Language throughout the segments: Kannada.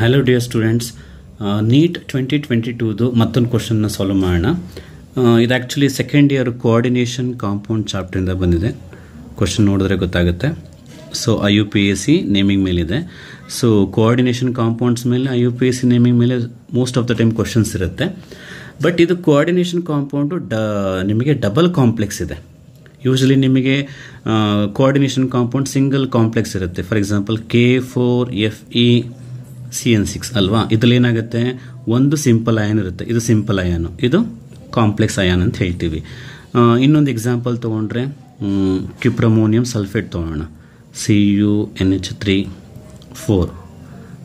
hello dear students NEET twenty twenty ಟೂದು ಮತ್ತೊಂದು ಕ್ವಶನ್ನ ಸಾಲ್ವ್ ಮಾಡೋಣ uh, ಇದು actually second year coordination compound ಚಾಪ್ಟ್ರಿಂದ ಬಂದಿದೆ ಕ್ವಶನ್ ನೋಡಿದ್ರೆ ಗೊತ್ತಾಗುತ್ತೆ so I U P S C naming ಮೇಲಿದೆ ಸೊ ಕೋಆರ್ಡಿನೇಷನ್ ಕಾಂಪೌಂಡ್ಸ್ ಮೇಲೆ I U P S C naming ಮೇಲೆ most of the time questions ಇರುತ್ತೆ ಬಟ್ ಇದು ಕೋಆರ್ಡಿನೇಷನ್ ಕಾಂಪೌಂಡು ಡ ನಿಮಗೆ ಡಬಲ್ ಕಾಂಪ್ಲೆಕ್ಸ್ ಇದೆ ಯೂಶಲಿ ನಿಮಗೆ ಕೋಆರ್ಡಿನೇಷನ್ ಕಾಂಪೌಂಡ್ ಸಿಂಗಲ್ ಕಾಂಪ್ಲೆಕ್ಸ್ ಇರುತ್ತೆ for example K four F E C N six ಅಲ್ವಾ ಇದರಲ್ಲಿ ಏನಾಗುತ್ತೆ ಒಂದು ಸಿಂಪಲ್ ಅಯನ್ ಇರುತ್ತೆ ಇದು ಸಿಂಪಲ್ ಅಯಾನು ಇದು ಕಾಂಪ್ಲೆಕ್ಸ್ ಅಯಾನ್ ಅಂತ ಹೇಳ್ತೀವಿ ಇನ್ನೊಂದು ಎಕ್ಸಾಂಪಲ್ ತೊಗೊಂಡ್ರೆ ಕ್ಯುಪ್ರಮೋನಿಯಂ ಸಲ್ಫೇಟ್ ತೊಗೊಳ್ಳೋಣ C U N H three four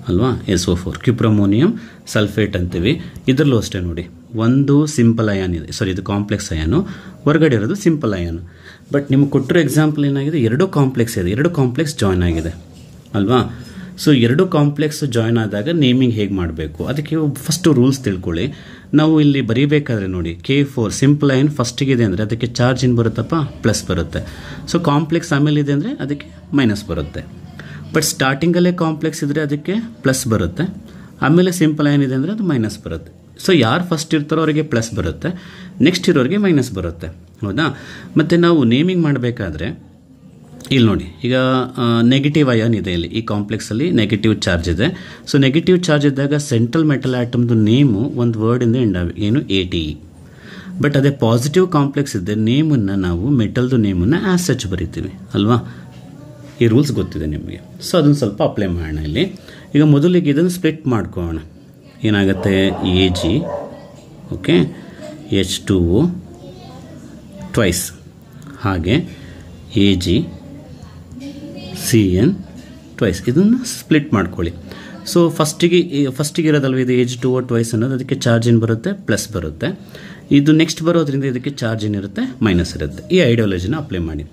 ಅಲ್ವಾ S O four cuprammonium sulphate ಅಂತೀವಿ ಇದರಲ್ಲೂ ಅಷ್ಟೇ ನೋಡಿ ಒಂದು ಸಿಂಪಲ್ ಅಯಾನ್ ಇದೆ ಸಾರಿ ಇದು ಕಾಂಪ್ಲೆಕ್ಸ್ ಅಯಾನು ಹೊರಗಡೆ ಇರೋದು ಸಿಂಪಲ್ ಅಯಾನು ಬಟ್ ನಿಮ್ಗೆ ಕೊಟ್ಟಿರೋ ಎಕ್ಸಾಂಪಲ್ ಏನಾಗಿದೆ ಎರಡು ಕಾಂಪ್ಲೆಕ್ಸ್ ಇದೆ ಎರಡು ಕಾಂಪ್ಲೆಕ್ಸ್ ಜಾಯ್ನ್ ಆಗಿದೆ ಅಲ್ವಾ ಸೊ ಎರಡು ಕಾಂಪ್ಲೆಕ್ಸ್ ಜಾಯ್ನ್ ಆದಾಗ ನೇಮಿಂಗ್ ಹೇಗೆ ಮಾಡಬೇಕು ಅದಕ್ಕೆ ಫಸ್ಟ್ ರೂಲ್ಸ್ ತಿಳ್ಕೊಳ್ಳಿ ನಾವು ಇಲ್ಲಿ ಬರೀಬೇಕಾದ್ರೆ ನೋಡಿ ಕೆ ಫೋರ್ ಸಿಂಪಲ್ ಫಸ್ಟಿಗೆ ಇದೆ ಅಂದರೆ ಅದಕ್ಕೆ ಚಾರ್ಜ್ ಇನ್ ಬರುತ್ತಪ್ಪ ಪ್ಲಸ್ ಬರುತ್ತೆ ಸೊ ಕಾಂಪ್ಲೆಕ್ಸ್ ಆಮೇಲೆ ಇದೆ ಅಂದರೆ ಅದಕ್ಕೆ ಮೈನಸ್ ಬರುತ್ತೆ ಬಟ್ ಸ್ಟಾರ್ಟಿಂಗಲ್ಲೇ ಕಾಂಪ್ಲೆಕ್ಸ್ ಇದ್ದರೆ ಅದಕ್ಕೆ ಪ್ಲಸ್ ಬರುತ್ತೆ ಆಮೇಲೆ ಸಿಂಪಲ್ ಇದೆ ಅಂದರೆ ಅದು ಮೈನಸ್ ಬರುತ್ತೆ ಸೊ ಯಾರು ಫಸ್ಟ್ ಇರ್ತಾರೋ ಅವರಿಗೆ ಪ್ಲಸ್ ಬರುತ್ತೆ ನೆಕ್ಸ್ಟ್ ಇರೋರಿಗೆ ಮೈನಸ್ ಬರುತ್ತೆ ಹೌದಾ ಮತ್ತು ನಾವು ನೇಮಿಂಗ್ ಮಾಡಬೇಕಾದ್ರೆ ಇಲ್ಲಿ ನೋಡಿ ಈಗ ನೆಗೆಟಿವ್ ಅಯಾನ್ ಇದೆ ಇಲ್ಲಿ ಈ ಕಾಂಪ್ಲೆಕ್ಸಲ್ಲಿ ನೆಗೆಟಿವ್ ಚಾರ್ಜ್ ಇದೆ ಸೊ ನೆಗೆಟಿವ್ ಚಾರ್ಜ್ ಇದ್ದಾಗ ಸೆಂಟ್ರಲ್ ಮೆಟಲ್ ಆಟಮ್ದು ನೇಮು ಒಂದು ವರ್ಡಿಂದ ಎಂಡ್ ಏನು ಎ ಟಿ ಇ ಬಟ್ ಅದೇ ಪಾಸಿಟಿವ್ ಕಾಂಪ್ಲೆಕ್ಸ್ ಇದ್ದರೆ ನೇಮನ್ನು ನಾವು ಮೆಟಲ್ದು ನೇಮನ್ನು ಆಸ್ ಸಚ್ ಬರಿತೀವಿ ಅಲ್ವಾ ಈ ರೂಲ್ಸ್ ಗೊತ್ತಿದೆ ನಿಮಗೆ ಸೊ ಅದನ್ನು ಸ್ವಲ್ಪ ಅಪ್ಲೈ ಮಾಡೋಣ ಇಲ್ಲಿ ಈಗ ಮೊದಲಿಗೆ ಇದನ್ನು ಸ್ಪ್ಲಿಟ್ ಮಾಡ್ಕೋಣ ಏನಾಗುತ್ತೆ A G okay H two twice ಹಾಗೆ A G C N twice ಇದನ್ನು ಸ್ಪ್ಲಿಟ್ ಮಾಡ್ಕೊಳ್ಳಿ ಸೊ ಫಸ್ಟಿಗೆ ಫಸ್ಟಿಗೆ ಇರೋದಲ್ವ ಇದು ಏಜ್ ಟು ಓ ಟ್ವೈಸ್ ಅನ್ನೋದು ಅದಕ್ಕೆ ಚಾರ್ಜ್ ಏನು ಬರುತ್ತೆ ಪ್ಲಸ್ ಬರುತ್ತೆ ಇದು ನೆಕ್ಸ್ಟ್ ಬರೋದ್ರಿಂದ ಇದಕ್ಕೆ ಚಾರ್ಜ್ ಏನಿರುತ್ತೆ ಮೈನಸ್ ಇರುತ್ತೆ ಈ ಐಡಿಯಾಲಜಿನ ಅಪ್ಲೈ ಮಾಡಿ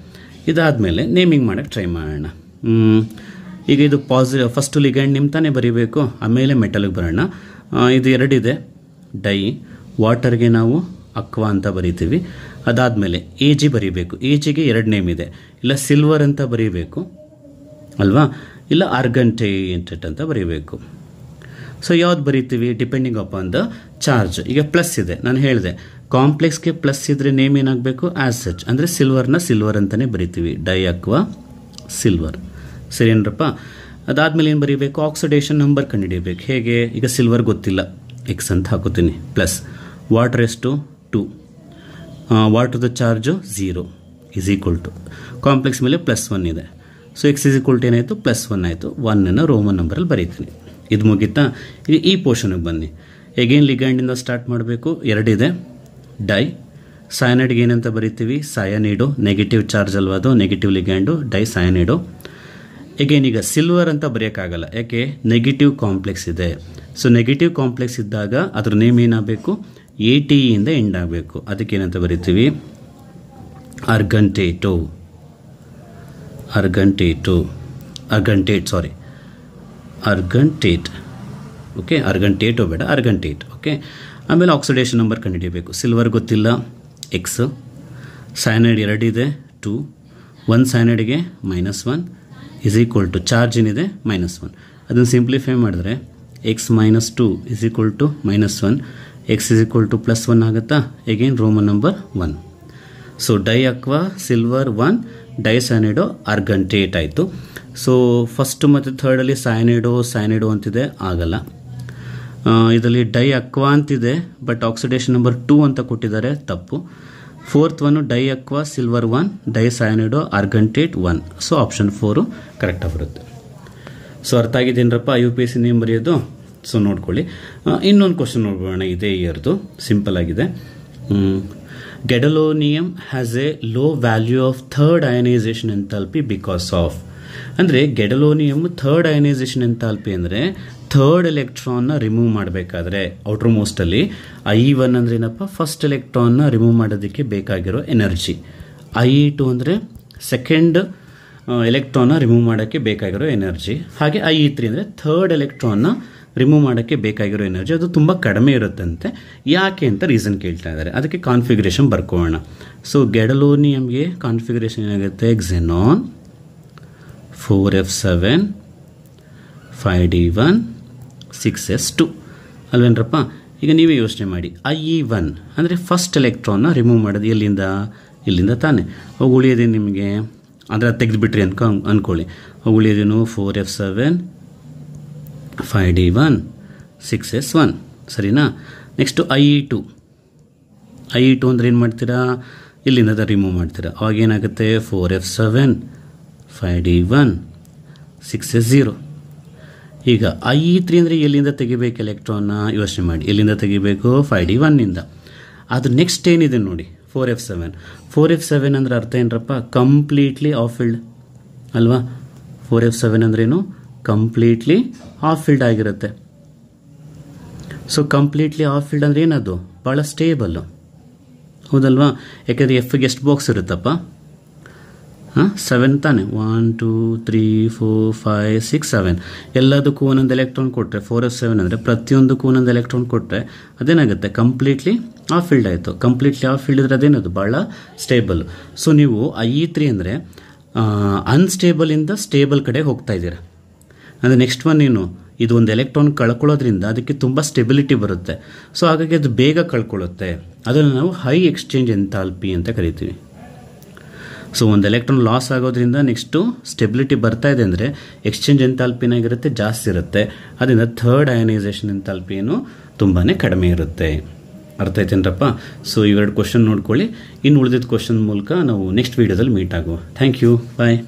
ಇದಾದಮೇಲೆ ನೇಮಿಂಗ್ ಮಾಡೋಕ್ಕೆ ಟ್ರೈ ಮಾಡೋಣ ಈಗ ಇದು ಪಾಸಿ ಫಸ್ಟು ಲಿಗಂಡ್ ನಿಮ್ಮ ತಾನೇ ಬರೀಬೇಕು ಆಮೇಲೆ ಮೆಟಲ್ಗೆ ಬರೋಣ ಇದು ಎರಡಿದೆ ಡೈ ವಾಟರ್ಗೆ ನಾವು ಅಕ್ವಾ ಅಂತ ಬರಿತೀವಿ ಅದಾದಮೇಲೆ ಎ ಜಿ ಬರೀಬೇಕು ಎ ಜಿಗೆ ಎರಡು ನೇಮ್ ಇದೆ ಇಲ್ಲ ಸಿಲ್ವರ್ ಅಂತ ಬರೀಬೇಕು ಅಲ್ವಾ ಇಲ್ಲ ಆರ್ಗಂಟೆಂಟೆಡ್ ಅಂತ ಬರೀಬೇಕು ಸೊ ಯಾವ್ದು ಬರೀತೀವಿ ಡಿಪೆಂಡಿಂಗ್ ಅಪಾನ್ ದ ಚಾರ್ಜ್ ಈಗ ಪ್ಲಸ್ ಇದೆ ನಾನು ಹೇಳಿದೆ ಕಾಂಪ್ಲೆಕ್ಸ್ಗೆ ಪ್ಲಸ್ ಇದ್ದರೆ ನೇಮ್ ಏನಾಗಬೇಕು ಆ್ಯಸ್ ಸಚ್ ಅಂದರೆ ಸಿಲ್ವರ್ನ ಸಿಲ್ವರ್ ಅಂತಲೇ ಬರಿತೀವಿ ಡೈ ಅಕ್ವಾ ಸಿಲ್ವರ್ ಸರಿ ಏನರಪ್ಪ ಅದಾದಮೇಲೆ ಏನು ಬರೀಬೇಕು ಆಕ್ಸಿಡೇಷನ್ ನಂಬರ್ ಕಂಡುಹಿಡಿಯಬೇಕು ಹೇಗೆ ಈಗ ಸಿಲ್ವರ್ ಗೊತ್ತಿಲ್ಲ ಎಕ್ಸ್ ಅಂತ ಹಾಕೋತೀನಿ ಪ್ಲಸ್ ವಾಟರ್ ಎಷ್ಟು ಟು ವಾಟರ್ದ charge zero is equal to complex ಮೇಲೆ ಪ್ಲಸ್ ಒನ್ ಇದೆ so X is equal to ಏನಾಯಿತು ಪ್ಲಸ್ ಒನ್ ಆಯಿತು ಒನ್ನನ್ನು ರೋಮನ್ ನಂಬರಲ್ಲಿ ಬರೀತೀನಿ ಇದು ಮುಗೀತಾ ಈಗ ಈ ಪೋರ್ಷನಿಗೆ ಬನ್ನಿ ಎಗೇನ್ ಲಿಗ್ಯಾಂಡಿಂದ ಸ್ಟಾರ್ಟ್ ಮಾಡಬೇಕು ಎರಡಿದೆ ಡೈ ಸಯನೈಡ್ಗೆ ಏನಂತ ಬರಿತೀವಿ ಸಯನೈಡು ನೆಗೆಟಿವ್ ಚಾರ್ಜ್ ಅಲ್ವಾ ಅದು negative ligand di cyanide again ಈಗ ಸಿಲ್ವರ್ ಅಂತ ಬರೆಯೋಕ್ಕಾಗಲ್ಲ ಯಾಕೆ ನೆಗೆಟಿವ್ ಕಾಂಪ್ಲೆಕ್ಸ್ ಇದೆ ಸೊ ನೆಗೆಟಿವ್ ಕಾಂಪ್ಲೆಕ್ಸ್ ಇದ್ದಾಗ ಅದ್ರ ನೇಮ್ ಏನಾಗಬೇಕು ಎ ಟಿ e ಇಂದ ಎಂಡ್ ಆಗಬೇಕು ಅದಕ್ಕೆ ಏನಂತ ಬರಿತೀವಿ ಅರ್ಗಂಟೇಟೋ ಅರ್ಗಂಟೇಟು ಅರ್ಗಂಟೇಟ್ ಸಾರಿ ಅರ್ಗಂಟೇಟ್ ಓಕೆ ಅರ್ಗಂಟೇಟು ಬೇಡ ಅರ್ಗಂಟೇಟ್ ಓಕೆ ಆಮೇಲೆ ಆಕ್ಸಿಡೇಷನ್ ನಂಬರ್ ಕಂಡುಹಿಡಿಯಬೇಕು ಸಿಲ್ವರ್ ಗೊತ್ತಿಲ್ಲ ಎಕ್ಸ್ ಸೈನೈಡ್ ಎರಡಿದೆ ಟು ಒನ್ ಸೈನೈಡ್ಗೆ minus one is equal to charge ಏನಿದೆ ಮೈನಸ್ ಒನ್ ಅದನ್ನು ಸಿಂಪ್ಲಿಫೈ ಮಾಡಿದ್ರೆ x minus two is equal to minus one x is equal to plus one ಆಗುತ್ತಾ again Roman number one so di aqua silver one dicyanido argentate ಆಯಿತು ಸೊ ಫಸ್ಟ್ ಮತ್ತು ಥರ್ಡಲ್ಲಿ ಸೈನೈಡೋ ಸೈನೈಡೋ ಅಂತಿದೆ ಆಗಲ್ಲ ಇದರಲ್ಲಿ ಡೈ ಅಕ್ವಾ ಅಂತಿದೆ ಬಟ್ ಆಕ್ಸಿಡೇಷನ್ ನಂಬರ್ ಟೂ ಅಂತ ಕೊಟ್ಟಿದ್ದಾರೆ ತಪ್ಪು fourth one di aqua silver one di cyanido argentate one so option four ಕರೆಕ್ಟಾಗಿ ಬರುತ್ತೆ ಸೊ ಅರ್ಥ ಆಗಿದ್ದೇನರಪ್ಪ U P S C name ಬರೆಯೋದು ಸೊ ನೋಡ್ಕೊಳ್ಳಿ ಇನ್ನೊಂದು ಕ್ವಶನ್ ನೋಡ್ಬೋಣ ಇದೇ ಇಯರ್ದು ಸಿಂಪಲ್ ಆಗಿದೆ gadolinium has a low value of third ionisation enthalpy because of ಅಂದರೆ ಗೆಡಲೋನಿಯಮ್ ಥರ್ಡ್ ಅಯನೈಸೇಷನ್ ಎಂಥಾಲ್ಪಿ ಅಂದರೆ ಥರ್ಡ್ ಎಲೆಕ್ಟ್ರಾನ್ನ ರಿಮೂವ್ ಮಾಡಬೇಕಾದ್ರೆ ಔಟರ್ ಮೋಸ್ಟಲ್ಲಿ ಐ ಒನ್ ಅಂದರೆ ಏನಪ್ಪ ಫಸ್ಟ್ ಎಲೆಕ್ಟ್ರಾನ್ನ ರಿಮೂವ್ ಮಾಡೋದಕ್ಕೆ ಬೇಕಾಗಿರೋ ಎನರ್ಜಿ ಐ ಟು ಅಂದರೆ ಸೆಕೆಂಡ್ ಎಲೆಕ್ಟ್ರಾನ್ನ ರಿಮೂವ್ ಮಾಡೋಕ್ಕೆ ಬೇಕಾಗಿರೋ ಎನರ್ಜಿ ಹಾಗೆ ಐ ಇ ತ್ರೀ ಅಂದರೆ ಥರ್ಡ್ ಎಲೆಕ್ಟ್ರಾನ್ನ ರಿಮೂವ್ ಮಾಡೋಕ್ಕೆ ಬೇಕಾಗಿರೋ ಎನರ್ಜಿ ಅದು ತುಂಬ ಕಡಿಮೆ ಇರುತ್ತಂತೆ ಯಾಕೆ ಅಂತ ರೀಸನ್ ಕೇಳ್ತಾ ಇದ್ದಾರೆ ಅದಕ್ಕೆ ಕಾನ್ಫಿಗರೇಷನ್ ಬರ್ಕೊಳ್ಳೋಣ ಸೊ ಗೆಡಲೋನಿಯಮ್ಗೆ ಕಾನ್ಫಿಗರೇಷನ್ ಏನಾಗುತ್ತೆ xenon four F seven five D one six S two ಅಲ್ವೇನ್ರಪ್ಪ ಈಗ ನೀವೇ ಯೋಚನೆ ಮಾಡಿ ಐ ಇ ಒನ್ ಅಂದರೆ ಫಸ್ಟ್ ಎಲೆಕ್ಟ್ರಾನ್ನ ರಿಮೂವ್ ಮಾಡೋದು ಎಲ್ಲಿಂದ ಇಲ್ಲಿಂದ ತಾನೆ ಅವು ಉಳಿಯೋದೇನು ನಿಮಗೆ ಅಂದರೆ ಅದು ತೆಗೆದುಬಿಟ್ರಿ ಅನ್ಕೊ ಅಂದ್ಕೊಳ್ಳಿ ಅವು ಉಳಿಯೋದೇನು four F seven five D one six S one ಸರಿನಾ next I E two I E two ಅಂದರೆ ಏನು ಮಾಡ್ತೀರಾ ಇಲ್ಲಿಂದ ರಿಮೂವ್ ಮಾಡ್ತೀರಾ ಅವಾಗ ಏನಾಗುತ್ತೆ four F seven five D one six S zero ಈಗ ಐ ಇ ತ್ರೀ ಅಂದರೆ ಎಲ್ಲಿಂದ ತೆಗಿಬೇಕು ಎಲೆಕ್ಟ್ರಾನ್ನ ಯೋಚನೆ ಮಾಡಿ ಎಲ್ಲಿಂದ ತೆಗಿಬೇಕು ಫೈ ಡಿ ಒನ್ನಿಂದ ಅದು ನೆಕ್ಸ್ಟ್ ಏನಿದೆ ನೋಡಿ four F seven four F seven ಅಂದರೆ ಅರ್ಥ ಏನರಪ್ಪ ಕಂಪ್ಲೀಟ್ಲಿ ಆಫ್ ಫೀಲ್ಡ್ ಅಲ್ವಾ ಫೋರ್ ಎಫ್ ಸೆವೆನ್ ಅಂದ್ರೇನು ಕಂಪ್ಲೀಟ್ಲಿ ಆಫ್ ಫೀಲ್ಡ್ ಆಗಿರುತ್ತೆ ಸೊ ಕಂಪ್ಲೀಟ್ಲಿ ಆಫ್ ಫೀಲ್ಡ್ ಅಂದರೆ ಏನದು ಭಾಳ ಸ್ಟೇಬಲ್ಲು ಹೌದಲ್ವಾ ಯಾಕೆಂದರೆ ಎಫ್ ಎಷ್ಟು ಬಾಕ್ಸ್ ಇರುತ್ತಪ್ಪ ಹಾಂ ಸೆವೆನ್ ತಾನೆ one two three four five six seven ಎಲ್ಲದಕ್ಕೂ ಒಂದೊಂದು ಎಲೆಕ್ಟ್ರಾನ್ ಕೊಟ್ಟರೆ ಫೋರ್ ಎಫ್ ಸೆವೆನ್ ಅಂದರೆ ಪ್ರತಿಯೊಂದಕ್ಕೂ ಒಂದೊಂದು ಎಲೆಕ್ಟ್ರಾನ್ ಕೊಟ್ಟರೆ ಅದೇನಾಗುತ್ತೆ ಕಂಪ್ಲೀಟ್ಲಿ ಆಫ್ ಫೀಲ್ಡ್ ಆಯಿತು ಕಂಪ್ಲೀಟ್ಲಿ ಆಫ್ ಫೀಲ್ಡ್ ಇದ್ರೆ ಅದೇನದು ಭಾಳ ಸ್ಟೇಬಲ್ ಸೊ ನೀವು ಐ ತ್ರೀ ಅಂದರೆ ಅನ್ಸ್ಟೇಬಲಿಂದ ಸ್ಟೇಬಲ್ ಕಡೆ ಹೋಗ್ತಾ ಇದ್ದೀರಾ ಅಂದರೆ ನೆಕ್ಸ್ಟ್ ಒನ್ ಏನು ಇದು ಒಂದು ಎಲೆಕ್ಟ್ರಾನ್ ಕಳ್ಕೊಳ್ಳೋದ್ರಿಂದ ಅದಕ್ಕೆ ತುಂಬ ಸ್ಟೆಬಿಲಿಟಿ ಬರುತ್ತೆ ಸೊ ಹಾಗಾಗಿ ಅದು ಬೇಗ ಕಳ್ಕೊಳ್ಳುತ್ತೆ ಅದನ್ನು ನಾವು ಹೈ ಎಕ್ಸ್ಚೇಂಜ್ ಎಂಥಾಲ್ಪಿ ಅಂತ ಕರಿತೀವಿ ಸೊ ಒಂದು ಎಲೆಕ್ಟ್ರಾನ್ ಲಾಸ್ ಆಗೋದ್ರಿಂದ ನೆಕ್ಸ್ಟು ಸ್ಟೆಬಿಲಿಟಿ ಬರ್ತಾ ಇದೆ ಅಂದರೆ ಎಕ್ಸ್ಚೇಂಜ್ ಎಂಥಾಲ್ಪಿನಾಗಿರುತ್ತೆ ಜಾಸ್ತಿ ಇರುತ್ತೆ ಅದರಿಂದ ಥರ್ಡ್ ಅಯನೈಸೇಷನ್ ಎಂಥಾಲ್ಪಿಯನ್ನು ತುಂಬಾ ಕಡಿಮೆ ಇರುತ್ತೆ ಅರ್ಥ ಏನರಪ್ಪ ಸೊ ಇವೆರಡು ಕ್ವಶನ್ ನೋಡ್ಕೊಳ್ಳಿ ಇನ್ನು ಉಳಿದಿದ್ದ ಕ್ವಶನ್ ಮೂಲಕ ನಾವು ನೆಕ್ಸ್ಟ್ ವೀಡಿಯೋದಲ್ಲಿ ಮೀಟ್ ಆಗುವ ಥ್ಯಾಂಕ್ ಯು ಬಾಯ್